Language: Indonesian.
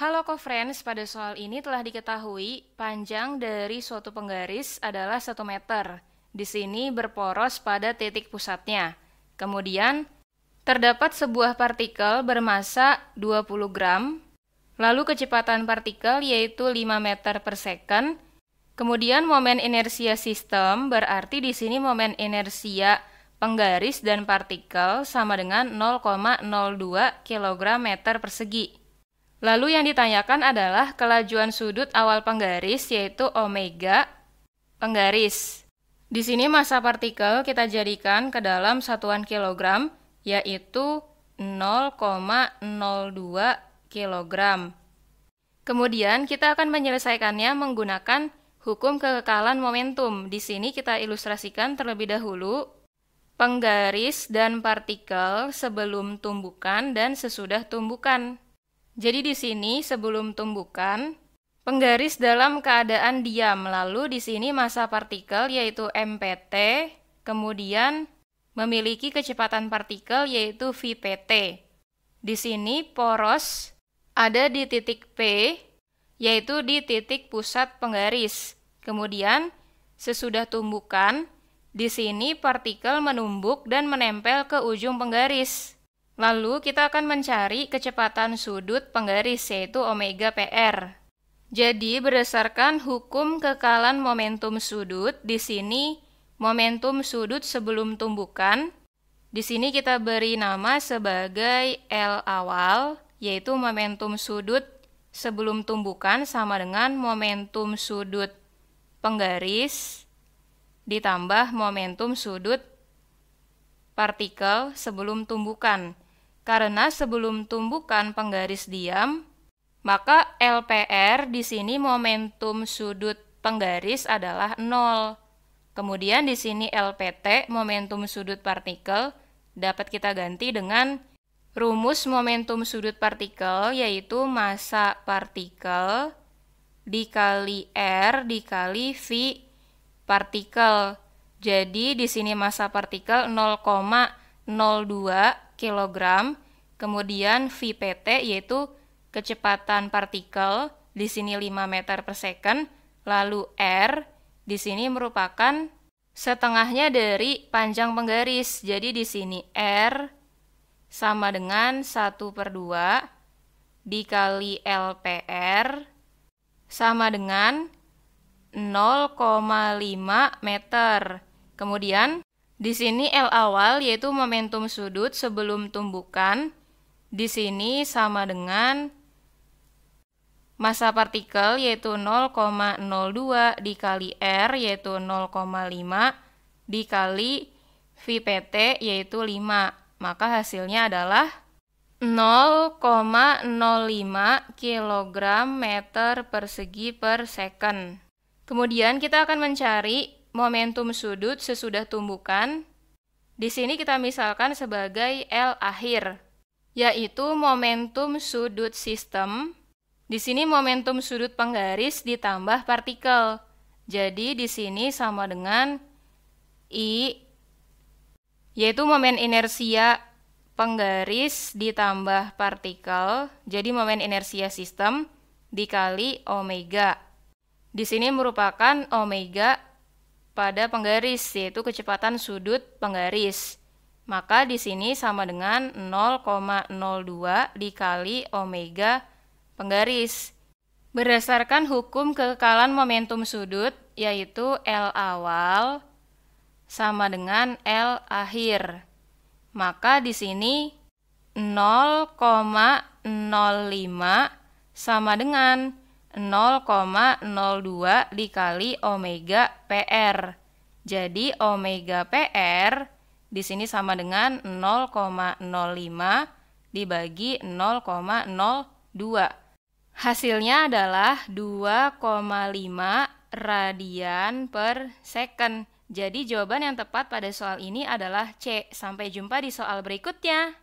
Halo friends, pada soal ini telah diketahui panjang dari suatu penggaris adalah 1 meter. Di sini berporos pada titik pusatnya. Kemudian, terdapat sebuah partikel bermasa 20 gram, lalu kecepatan partikel yaitu 5 meter per second, kemudian momen inersia sistem berarti di sini momen inersia penggaris dan partikel sama dengan 0,02 kg meter persegi. Lalu yang ditanyakan adalah kelajuan sudut awal penggaris yaitu omega penggaris. Di sini massa partikel kita jadikan ke dalam satuan kilogram yaitu 0,02 kg. Kemudian kita akan menyelesaikannya menggunakan hukum kekekalan momentum. Di sini kita ilustrasikan terlebih dahulu penggaris dan partikel sebelum tumbukan dan sesudah tumbukan. Jadi di sini sebelum tumbukan, penggaris dalam keadaan diam. Lalu di sini masa partikel yaitu MPT, kemudian memiliki kecepatan partikel yaitu VPT. Di sini poros ada di titik P, yaitu di titik pusat penggaris. Kemudian sesudah tumbukan, di sini partikel menumbuk dan menempel ke ujung penggaris. Lalu kita akan mencari kecepatan sudut penggaris yaitu omega PR. Jadi berdasarkan hukum kekalan momentum sudut di sini momentum sudut sebelum tumbukan di sini kita beri nama sebagai L awal yaitu momentum sudut sebelum tumbukan sama dengan momentum sudut penggaris ditambah momentum sudut partikel sebelum tumbukan. Karena sebelum tumbukan penggaris diam, maka LPR di sini momentum sudut penggaris adalah 0. Kemudian di sini LPT, momentum sudut partikel, dapat kita ganti dengan rumus momentum sudut partikel, yaitu massa partikel dikali R dikali V partikel. Jadi di sini massa partikel 0,02 kg, kemudian VPT yaitu kecepatan partikel, di sini 5 meter per second, lalu R, di sini merupakan setengahnya dari panjang penggaris, jadi di sini R sama dengan 1 per 2 dikali LPR sama dengan 0,5 meter. Kemudian di sini L awal yaitu momentum sudut sebelum tumbukan. Di sini sama dengan massa partikel yaitu 0,02 dikali R yaitu 0,5 dikali VPT yaitu 5. Maka hasilnya adalah 0,05 kg meter persegi per second. Kemudian kita akan mencari momentum sudut sesudah tumbukan. Di sini kita misalkan sebagai L akhir, yaitu momentum sudut sistem. Di sini momentum sudut penggaris ditambah partikel. Jadi di sini sama dengan I yaitu momen inersia penggaris ditambah partikel. Jadi momen inersia sistem dikali omega. Di sini merupakan omega pada penggaris, yaitu kecepatan sudut penggaris. Maka di sini sama dengan 0,02 dikali omega penggaris. Berdasarkan hukum kekekalan momentum sudut, yaitu L awal sama dengan L akhir. Maka di sini 0,05 sama dengan 0,02 dikali omega PR. Jadi omega PR di sini sama dengan 0,05 dibagi 0,02. Hasilnya adalah 2,5 radian per second. Jadi jawaban yang tepat pada soal ini adalah C. Sampai jumpa di soal berikutnya.